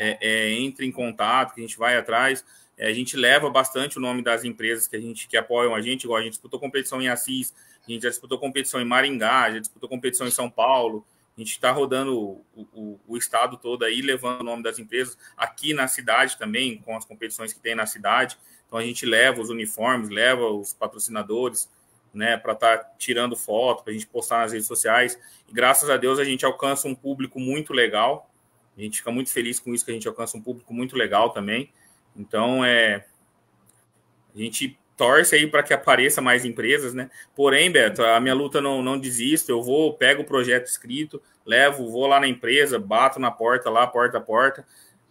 é, é, entre em contato, que a gente vai atrás. É, a gente leva bastante o nome das empresas que a gente que apoiam a gente, igual a gente disputou competição em Assis, a gente já disputou competição em Maringá, já disputou competição em São Paulo. A gente está rodando o, o, o, estado todo aí, levando o nome das empresas aqui na cidade também, com as competições que tem na cidade. Então a gente leva os uniformes, leva os patrocinadores, né, para estar tá tirando foto, para a gente postar nas redes sociais. E graças a Deus a gente alcança um público muito legal, a gente fica muito feliz com isso, que a gente alcança um público muito legal também. Então, é, a gente torce aí para que apareça mais empresas, né? Porém, Beto, a minha luta não, não desisto. Eu vou, pego o projeto escrito, levo, vou lá na empresa, bato na porta lá, porta a porta.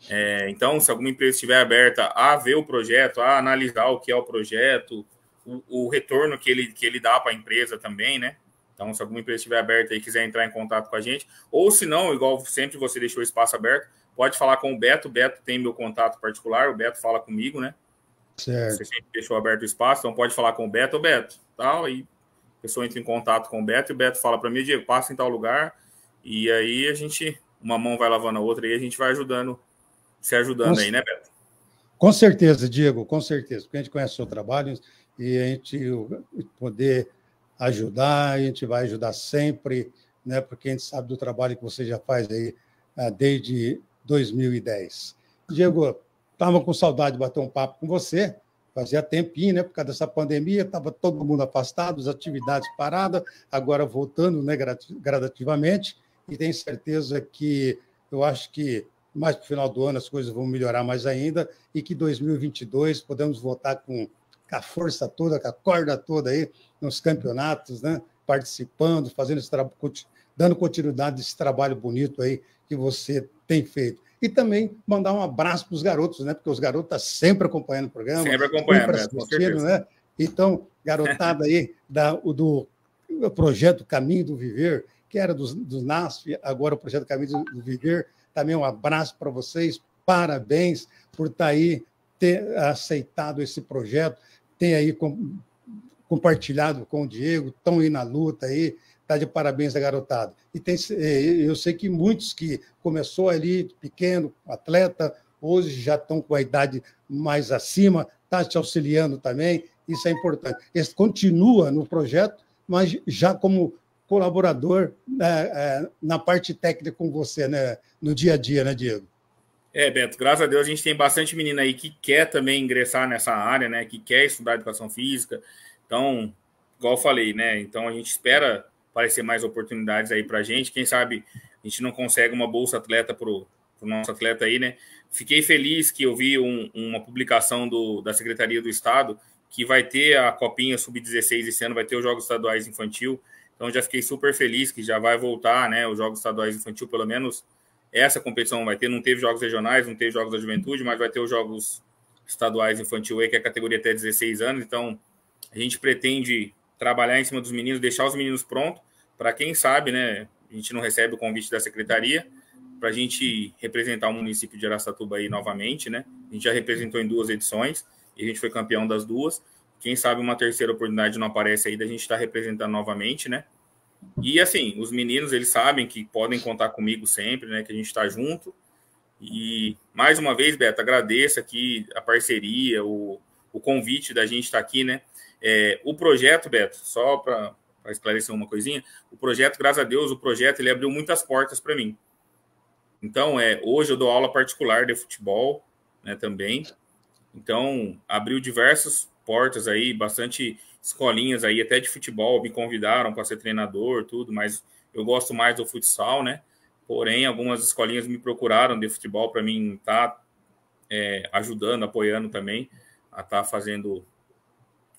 É, então, se alguma empresa estiver aberta a ver o projeto, a analisar o que é o projeto, o, o retorno que ele, que ele dá para a empresa também, né? Então, se alguma empresa estiver aberta e quiser entrar em contato com a gente, ou se não, igual sempre você deixou o espaço aberto, pode falar com o Beto. O Beto tem meu contato particular, o Beto fala comigo, né? Certo. Você sempre deixou aberto o espaço, então pode falar com o Beto, o Beto, tal, aí a pessoa entra em contato com o Beto e o Beto fala para mim, Diego, passa em tal lugar, e aí a gente, uma mão vai lavando a outra e a gente vai ajudando, se ajudando com aí, né, Beto? Com certeza, Diego, com certeza, porque a gente conhece o seu trabalho e a gente poder ajudar, a gente vai ajudar sempre, né, porque a gente sabe do trabalho que você já faz aí ah, desde 2010. Diego, estava com saudade de bater um papo com você, fazia tempinho, né, por causa dessa pandemia, estava todo mundo afastado, as atividades paradas, agora voltando né, gradativamente, e tenho certeza que eu acho que mais para o final do ano as coisas vão melhorar mais ainda e que 2022 podemos voltar com com a força toda, com a corda toda aí nos campeonatos, né? Participando, fazendo esse trabalho, dando continuidade desse trabalho bonito aí que você tem feito. E também mandar um abraço para os garotos, né? Porque os garotos estão tá sempre acompanhando o programa. Sempre acompanhando, sempre é, assistindo, né? Então, garotada aí da, do projeto Caminho do Viver, que era dos, dos NASF, agora o projeto Caminho do Viver. Também um abraço para vocês, parabéns por estar tá aí ter aceitado esse projeto, tem aí com, compartilhado com o Diego, estão aí na luta aí, tá de parabéns da garotada. E tem, é, eu sei que muitos que começou ali pequeno, atleta, hoje já estão com a idade mais acima, tá te auxiliando também, isso é importante. Esse continua no projeto, mas já como colaborador né, é, na parte técnica com você, né, no dia a dia, né, Diego? É, Beto, graças a Deus a gente tem bastante menina aí que quer também ingressar nessa área, né? Que quer estudar educação física. Então, igual eu falei, né? Então a gente espera aparecer mais oportunidades aí pra gente. Quem sabe a gente não consegue uma bolsa atleta pro, pro nosso atleta aí, né? Fiquei feliz que eu vi um, uma publicação do, da Secretaria do Estado que vai ter a Copinha Sub-16 esse ano, vai ter os Jogos Estaduais Infantil. Então já fiquei super feliz que já vai voltar, né? Os Jogos Estaduais Infantil, pelo menos essa competição vai ter, não teve jogos regionais, não teve jogos da juventude, mas vai ter os jogos estaduais infantil E, que é a categoria até 16 anos, então a gente pretende trabalhar em cima dos meninos, deixar os meninos prontos, para quem sabe, né, a gente não recebe o convite da secretaria, para a gente representar o município de Aracatuba aí novamente, né, a gente já representou em duas edições, e a gente foi campeão das duas, quem sabe uma terceira oportunidade não aparece aí da gente estar tá representando novamente, né, e assim, os meninos eles sabem que podem contar comigo sempre, né? Que a gente está junto. E mais uma vez, Beto, agradeço aqui a parceria, o, o convite da gente estar tá aqui, né? É, o projeto, Beto, só para esclarecer uma coisinha, o projeto, graças a Deus, o projeto ele abriu muitas portas para mim. Então, é, hoje eu dou aula particular de futebol, né, também. Então, abriu diversas portas aí, bastante escolinhas aí, até de futebol, me convidaram para ser treinador, tudo, mas eu gosto mais do futsal, né? Porém, algumas escolinhas me procuraram de futebol para mim estar tá, é, ajudando, apoiando também a estar tá fazendo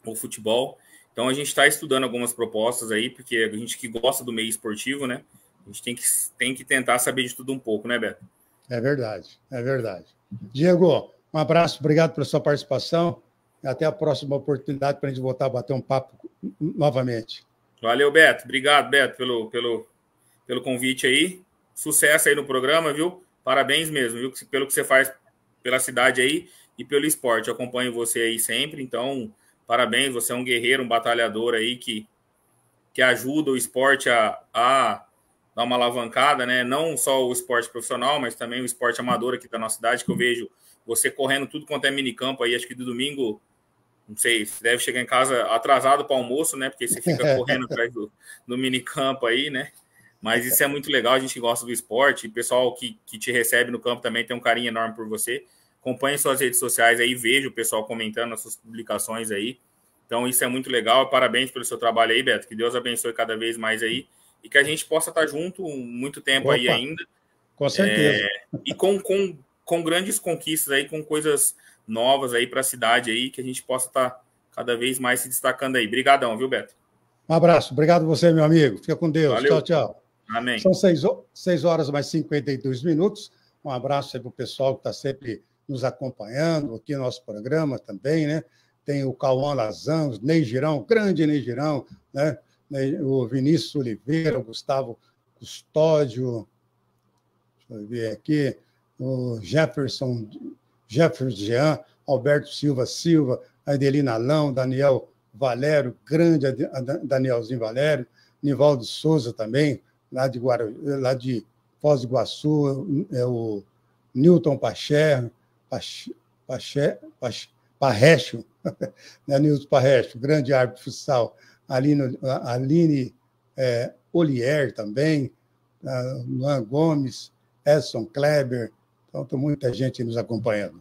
o futebol. Então a gente está estudando algumas propostas aí, porque a gente que gosta do meio esportivo, né? A gente tem que, tem que tentar saber de tudo um pouco, né, Beto? É verdade, é verdade. Diego, um abraço, obrigado pela sua participação. Até a próxima oportunidade para a gente voltar a bater um papo novamente. Valeu, Beto. Obrigado, Beto, pelo, pelo, pelo convite aí. Sucesso aí no programa, viu? Parabéns mesmo, viu? Pelo que você faz pela cidade aí e pelo esporte. Eu acompanho você aí sempre, então parabéns. Você é um guerreiro, um batalhador aí que, que ajuda o esporte a, a dar uma alavancada, né? Não só o esporte profissional, mas também o esporte amador aqui da nossa cidade, que eu vejo você correndo tudo quanto é minicampo aí, acho que do domingo não sei, você deve chegar em casa atrasado para o almoço, né? Porque você fica é. correndo atrás do, do minicampo aí, né? Mas isso é muito legal, a gente gosta do esporte, o pessoal que, que te recebe no campo também tem um carinho enorme por você. Acompanhe suas redes sociais aí, veja o pessoal comentando as suas publicações aí. Então, isso é muito legal. Parabéns pelo seu trabalho aí, Beto. Que Deus abençoe cada vez mais aí. E que a gente possa estar junto muito tempo Opa, aí ainda. Com certeza. É, e com, com, com grandes conquistas aí, com coisas novas aí para a cidade aí, que a gente possa estar tá cada vez mais se destacando aí. Obrigadão, viu, Beto? Um abraço. Obrigado você, meu amigo. Fica com Deus. Valeu. Tchau, tchau. Amém. São seis, seis horas mais 52 minutos. Um abraço aí para o pessoal que está sempre nos acompanhando aqui no nosso programa também, né? Tem o Cauã Lazão, Ney Girão, grande Ney Girão, né? O Vinícius Oliveira, o Gustavo Custódio, deixa eu ver aqui, o Jefferson Jefferson Jean, Alberto Silva Silva, Adelina Alão, Daniel Valério, grande Danielzinho Valério, Nivaldo Souza também, lá de, Guara, lá de Foz do Iguaçu, é o Newton Paché, Paché, Paché, Paché né, Nilson Parrecho, grande árbitro futsal, Aline, Aline é, Olier também, ah, Luan Gomes, Edson Kleber, então, tem muita gente nos acompanhando.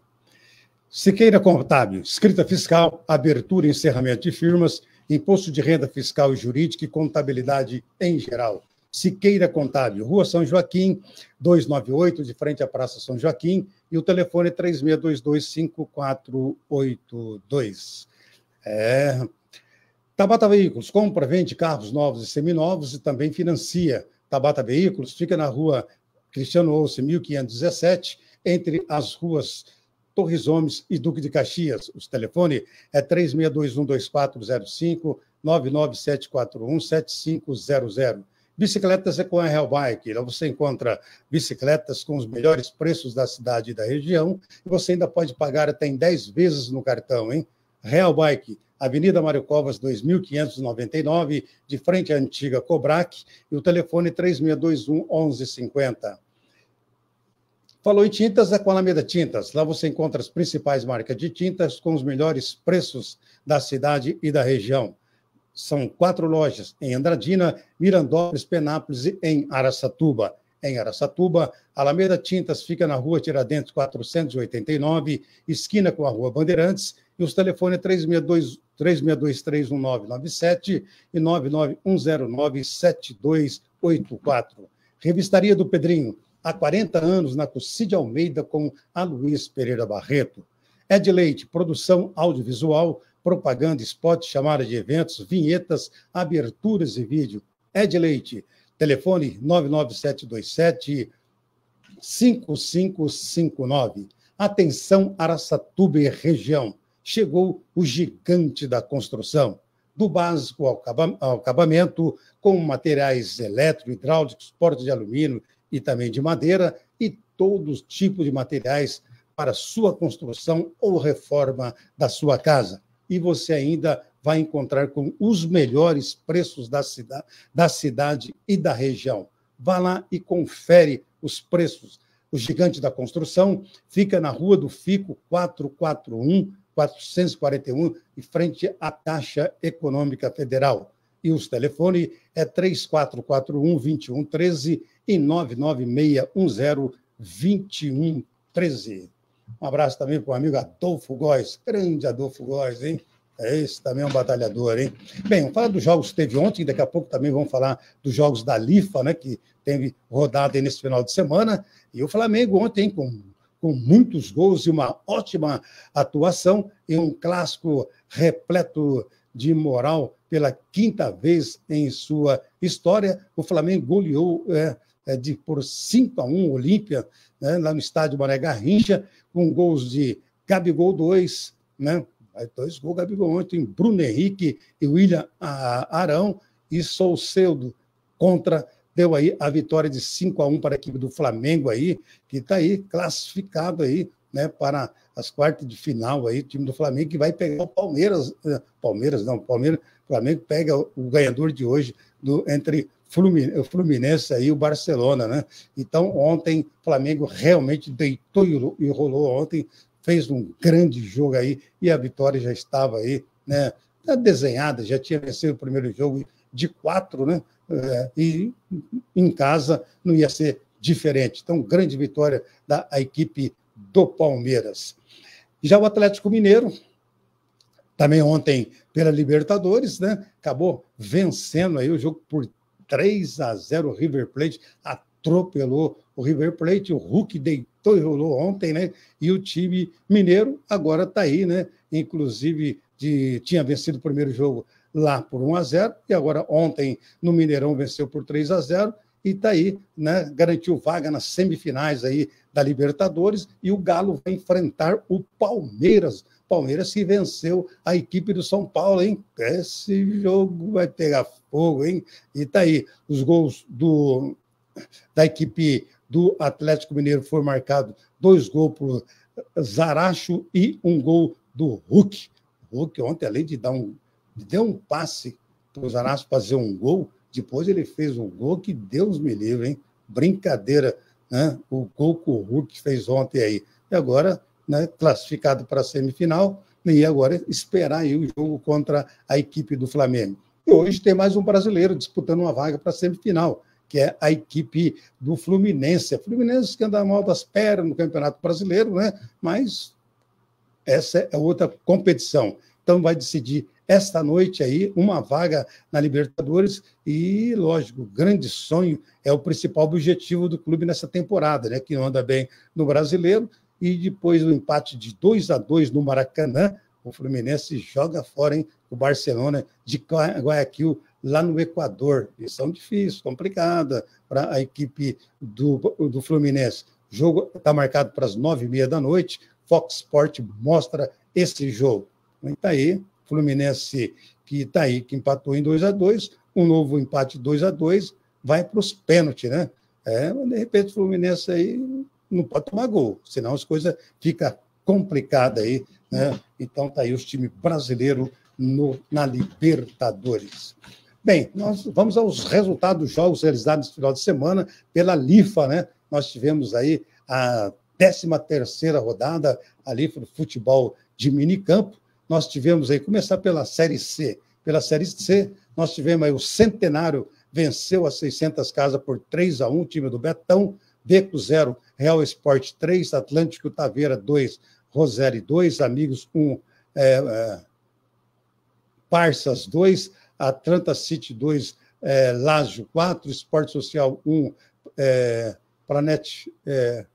Siqueira Contábil, escrita fiscal, abertura e encerramento de firmas, imposto de renda fiscal e jurídica e contabilidade em geral. Siqueira Contábil, Rua São Joaquim, 298, de frente à Praça São Joaquim, e o telefone é 36225482. É. Tabata Veículos, compra, vende carros novos e seminovos e também financia. Tabata Veículos fica na rua Cristiano Ouça, 1517, entre as ruas Torres Homes e Duque de Caxias. O telefone é 36212405 997417500. Bicicletas é com a Bike. Lá você encontra bicicletas com os melhores preços da cidade e da região. E você ainda pode pagar até em 10 vezes no cartão, hein? Real Bike, Avenida Mário Covas, 2599, de frente à antiga Cobrac, e o telefone 3621 1150. Falou em tintas, é com a Alameda Tintas. Lá você encontra as principais marcas de tintas com os melhores preços da cidade e da região. São quatro lojas em Andradina, Mirandópolis, Penápolis e em Araçatuba em Araçatuba. Alameda Tintas fica na rua Tiradentes 489, esquina com a rua Bandeirantes. E os telefones 3623 é 36231997 e 991097284. Revistaria do Pedrinho, há 40 anos na Cucide Almeida com a Luiz Pereira Barreto. Ed Leite, produção audiovisual, propaganda, spot, chamada de eventos, vinhetas, aberturas e vídeo. Ed Leite, Telefone 99727 5559. Atenção Araçatuba e região. Chegou o gigante da construção, do básico ao acabamento, com materiais elétrico, hidráulicos, portas de alumínio e também de madeira e todos os tipos de materiais para sua construção ou reforma da sua casa. E você ainda vai encontrar com os melhores preços da, cidade da cidade e da região. Vá lá e confere os preços. O Gigante da Construção fica na Rua do Fico 441, 441, em frente à Caixa Econômica Federal. E os telefones é 3441-2113 e 99610-2113. Um abraço também para o amigo Adolfo Góes, grande Adolfo Góes, hein? É esse também é um batalhador, hein? Bem, vamos falar dos jogos que teve ontem, daqui a pouco também vamos falar dos jogos da Lifa, né? Que teve rodada aí nesse final de semana. E o Flamengo ontem, hein, com, com muitos gols e uma ótima atuação, em um clássico repleto de moral pela quinta vez em sua história. O Flamengo goleou é, é de, por 5 a 1 Olímpia, né, lá no estádio Mané Garrincha, com gols de Gabigol 2, né? Aí dois gols, Gabigol ontem, Bruno Henrique e William Arão e Soucedo contra deu aí a vitória de 5 a 1 para a equipe do Flamengo aí, que está aí classificado aí, né, para as quartas de final aí, o time do Flamengo que vai pegar o Palmeiras, eh, Palmeiras não, Palmeiras, Flamengo pega o ganhador de hoje do entre Fluminense, o Fluminense e o Barcelona, né? Então, ontem, Flamengo realmente deitou e rolou ontem, fez um grande jogo aí e a vitória já estava aí, né? Tá desenhada, já tinha vencido o primeiro jogo de quatro, né? Eh, e em casa não ia ser diferente. Então, grande vitória da equipe do Palmeiras. Já o Atlético Mineiro, também ontem pela Libertadores, né? Acabou vencendo aí o jogo por 3 a 0 River Plate, a atropelou o River Plate, o Hulk deitou e rolou ontem, né? E o time mineiro agora está aí, né? Inclusive, de, tinha vencido o primeiro jogo lá por 1 a 0 e agora ontem no Mineirão venceu por 3 a 0 e está aí, né? Garantiu vaga nas semifinais aí da Libertadores e o Galo vai enfrentar o Palmeiras. Palmeiras que venceu a equipe do São Paulo, hein? Esse jogo vai pegar fogo, hein? E tá aí os gols do da equipe do Atlético Mineiro foi marcado dois gols por Zaracho e um gol do Hulk. O Hulk ontem, além de dar um, deu um passe para o Zaracho fazer um gol, depois ele fez um gol que Deus me livre, hein? Brincadeira, né? O gol que o Hulk fez ontem aí. E agora, né, classificado para a semifinal, e agora esperar aí o jogo contra a equipe do Flamengo. E hoje tem mais um brasileiro disputando uma vaga para a semifinal que é a equipe do Fluminense. A é Fluminense que anda mal das pernas no Campeonato Brasileiro, né? mas essa é outra competição. Então, vai decidir esta noite aí uma vaga na Libertadores e, lógico, grande sonho é o principal objetivo do clube nessa temporada, né? Que anda bem no Brasileiro e depois do empate de 2 a 2 no Maracanã, o Fluminense joga fora hein? o Barcelona de Guayaquil lá no Equador. Missão difícil, complicada para a equipe do, do Fluminense. O jogo está marcado para as nove e meia da noite. Fox Sport mostra esse jogo. Está então, aí, Fluminense que está aí, que empatou em 2 a 2 um novo empate 2 a 2 vai para os pênaltis, né? É, de repente o Fluminense aí não pode tomar gol, senão as coisas ficam complicadas aí, né? Então está aí o time brasileiro no, na Libertadores. Bem, nós vamos aos resultados dos jogos realizados no final de semana pela LIFA, né? Nós tivemos aí a 13ª rodada ali do futebol de minicampo. Nós tivemos aí, começar pela Série C. Pela Série C, nós tivemos aí o Centenário venceu a 600 Casas por 3 a 1 time do Betão, Beco 0, Real Esporte 3, Atlântico Taveira 2, Rosério 2, Amigos 1, um, é, é, Parças 2, Atlanta City 2, é, Lágio 4, Esporte Social 1, é, Planet, é,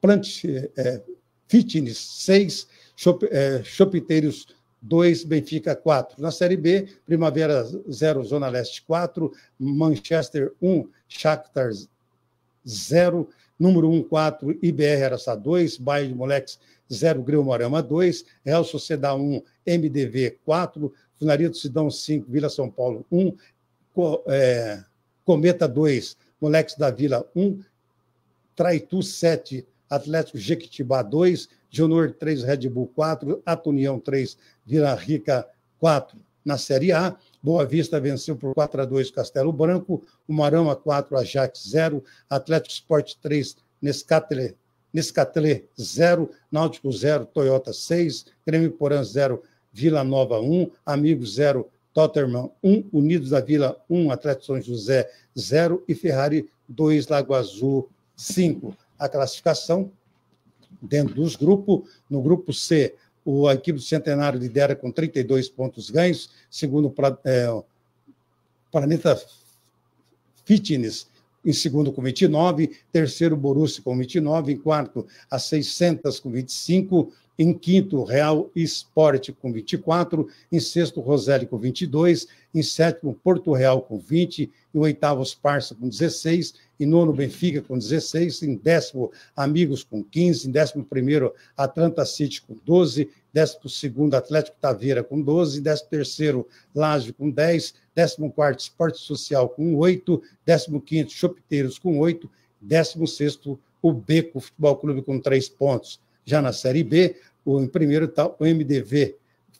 Plant é, Fitness 6, Shop, é, Shopiteiros 2, Benfica 4. Na Série B, Primavera 0, Zona Leste 4, Manchester 1, Shakhtar 0, número 1, 4, IBR Araçá 2, Bayern de Moleques 0, Grêmio Morama 2, Real Sociedade 1, MDV 4, Funaria do Sidão 5, Vila São Paulo 1, é, Cometa 2, Moleques da Vila 1, Traitu 7, Atlético Jequitibá 2, Junior 3, Red Bull 4, Atunião 3, Vila Rica 4. Na Série A, Boa Vista venceu por 4 a 2 Castelo Branco, Umarama 4, Ajax 0, Atlético Sport 3, Nescatle, Nescatle 0, Náutico 0, Toyota 6, Grêmio Porã 0, Vila Nova 1, Amigo 0, Tottenham 1, Unidos da Vila 1, Atlético São José 0 e Ferrari 2, Lago Azul 5. A classificação dentro dos grupos, no grupo C, o equipe do Centenário lidera com 32 pontos ganhos, segundo é, Planeta Fitness em segundo com 29, terceiro Borussia com 29, em quarto a 600 com 25, em quinto, Real Esporte com 24. Em sexto, Roseli com 22. Em sétimo, Porto Real com 20. Em oitavo, Esparça com 16. Em nono, Benfica com 16. Em décimo, Amigos com 15. Em décimo primeiro, Atlanta City com 12. Décimo segundo, Atlético Taveira com 12. Décimo terceiro, Laje com 10. Décimo quarto, Esporte Social com 8. Décimo quinto, Chopiteiros com 8. Décimo sexto, o Beco Futebol Clube com 3 pontos. Já na Série B, o, em primeiro está o MDV,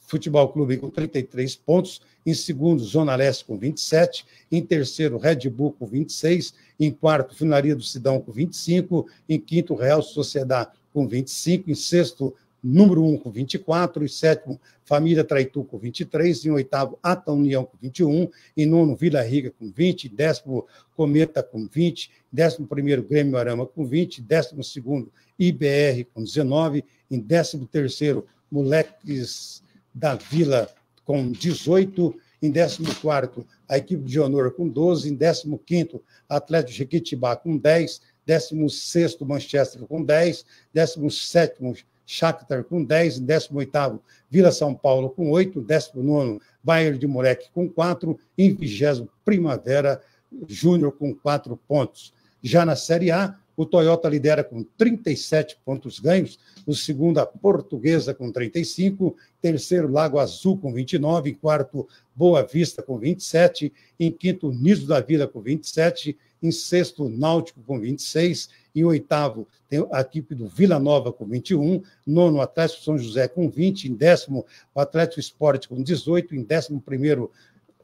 Futebol Clube com 33 pontos, em segundo, Zona Leste com 27, em terceiro, Red Bull com 26, em quarto, Finaria do Sidão com 25, em quinto, Real Sociedade com 25, em sexto, número 1 um, com 24, em sétimo, Família Traitu com 23, em oitavo, Ata União com 21, em nono, Vila Rica com 20, décimo, Cometa com 20, décimo primeiro, Grêmio Arama com 20, décimo segundo, IBR com 19, em 13º, Moleques da Vila com 18, em 14º, a equipe de honor com 12, em 15º, Atlético Jequitibá com 10, 16º, Manchester com 10, 17º, Shakhtar com 10, em 18º, Vila São Paulo com 8, 19º, Bayern de Moleque com 4, em 20 Primavera Júnior com 4 pontos. Já na Série A, o Toyota lidera com 37 pontos ganhos, o segundo a Portuguesa com 35, terceiro Lago Azul com 29, em quarto Boa Vista com 27, em quinto Niso da Vila com 27, em sexto Náutico com 26, em oitavo tem a equipe do Vila Nova com 21, nono o Atlético São José com 20, em décimo o Atlético Esporte com 18, em décimo primeiro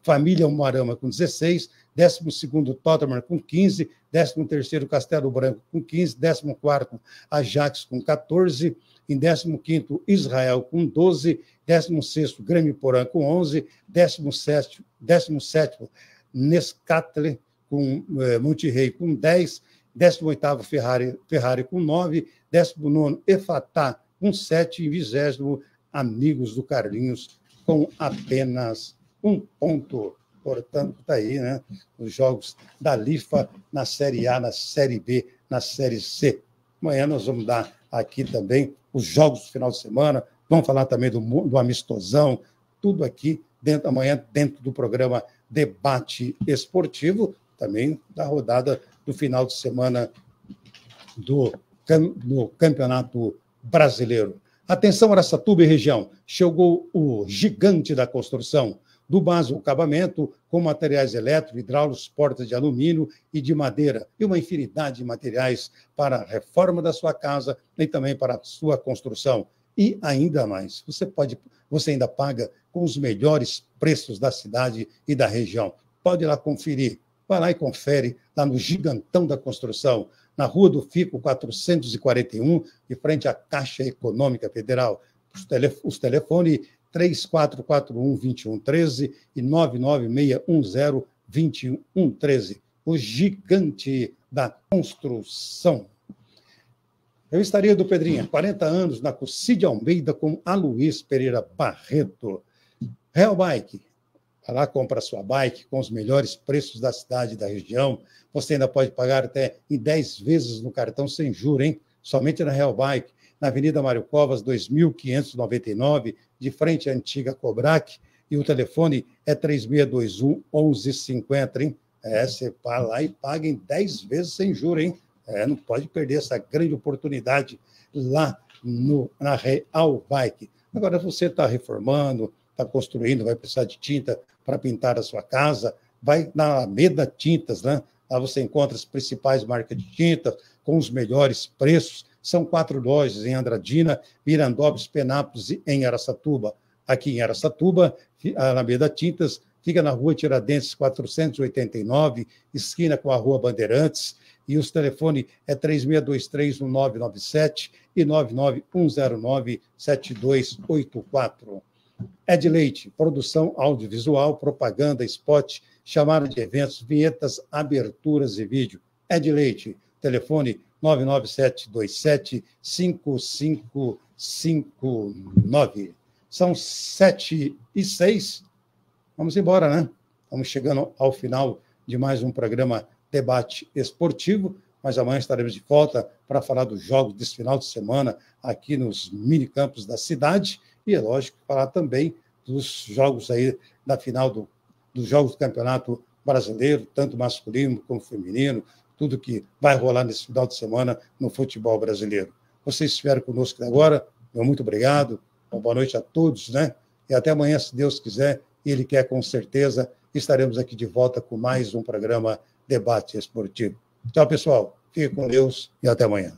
Família Moarama com 16, 12º Tottenham com 15, 13 terceiro Castelo Branco com 15, 14 quarto Ajax com 14, em 15 quinto Israel com 12, 16º Grêmio Porã com 11, 17 sétimo 17º Nescatle com é, Monterrey com 10, 18º Ferrari, Ferrari com 9, 19º Efatá com 7 e 20 Amigos do Carlinhos com apenas um ponto. Portanto, está aí, né? Os jogos da Lifa na Série A, na Série B, na Série C. Amanhã nós vamos dar aqui também os jogos do final de semana. Vamos falar também do, do amistosão, tudo aqui dentro amanhã dentro do programa Debate Esportivo, também da rodada do final de semana do, do Campeonato Brasileiro. Atenção, Aracatuba e região. Chegou o gigante da construção do acabamento com materiais elétricos, hidráulicos, portas de alumínio e de madeira, e uma infinidade de materiais para a reforma da sua casa e também para a sua construção. E ainda mais, você pode, você ainda paga com os melhores preços da cidade e da região. Pode ir lá conferir. Vai lá e confere lá no Gigantão da Construção, na Rua do Fico 441, de frente à Caixa Econômica Federal. Os, telefones 3441-2113 e 99610-2113. O gigante da construção. Eu estaria do Pedrinha, 40 anos, na Cucide Almeida com Aloysio Pereira Barreto. Real Bike. Vai lá, compra sua bike com os melhores preços da cidade e da região. Você ainda pode pagar até em 10 vezes no cartão sem juros, hein? Somente na Real Bike, na Avenida Mário Covas, 2599, de frente à antiga Cobrac, e o telefone é 3621 1150, hein? É, uhum. você para lá e paga em 10 vezes sem juros, hein? É, não pode perder essa grande oportunidade lá no, na Real Bike. Agora, você está reformando, está construindo, vai precisar de tinta para pintar a sua casa, vai na Alameda Tintas, né? Lá você encontra as principais marcas de tinta com os melhores preços são quatro lojas em Andradina, Mirandópolis, Penápolis e em Aracatuba. Aqui em Aracatuba, na Alameda Tintas fica na rua Tiradentes 489, esquina com a rua Bandeirantes, e os telefones é 36231997 e 991097284. Ed Leite, produção audiovisual, propaganda, spot, chamada de eventos, vinhetas, aberturas e vídeo. Ed Leite, telefone 997275559. São 7 e seis Vamos embora, né? Estamos chegando ao final de mais um programa Debate Esportivo, mas amanhã estaremos de volta para falar dos jogos desse final de semana aqui nos minicampos da cidade e, é lógico, falar também dos jogos aí da final do, dos jogos do Campeonato Brasileiro, tanto masculino como feminino, tudo que vai rolar nesse final de semana no futebol brasileiro. Vocês estiveram conosco agora, meu muito obrigado, uma boa noite a todos, né? E até amanhã, se Deus quiser, Ele quer com certeza, estaremos aqui de volta com mais um programa Debate Esportivo. Tchau, pessoal. Fique com Deus e até amanhã.